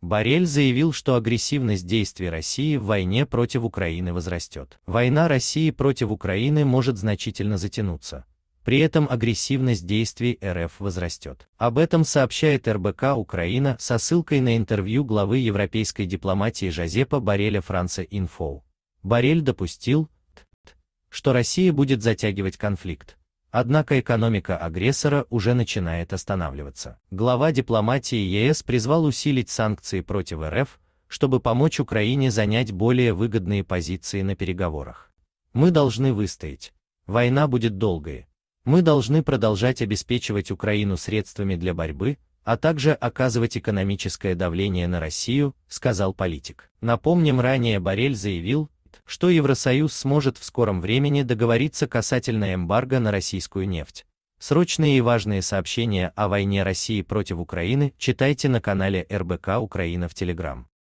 Барель заявил, что агрессивность действий России в войне против Украины возрастет. Война России против Украины может значительно затянуться. При этом агрессивность действий РФ возрастет. Об этом сообщает РБК Украина со ссылкой на интервью главы европейской дипломатии Жозепа Бареля Франца Инфо. Барель допустил, что Россия будет затягивать конфликт. Однако экономика агрессора уже начинает останавливаться. Глава дипломатии ЕС призвал усилить санкции против РФ, чтобы помочь Украине занять более выгодные позиции на переговорах. Мы должны выстоять. Война будет долгой. Мы должны продолжать обеспечивать Украину средствами для борьбы, а также оказывать экономическое давление на Россию, сказал политик. Напомним, ранее Барель заявил, что Евросоюз сможет в скором времени договориться касательно эмбарго на российскую нефть. Срочные и важные сообщения о войне России против Украины читайте на канале РБК Украина в Телеграм.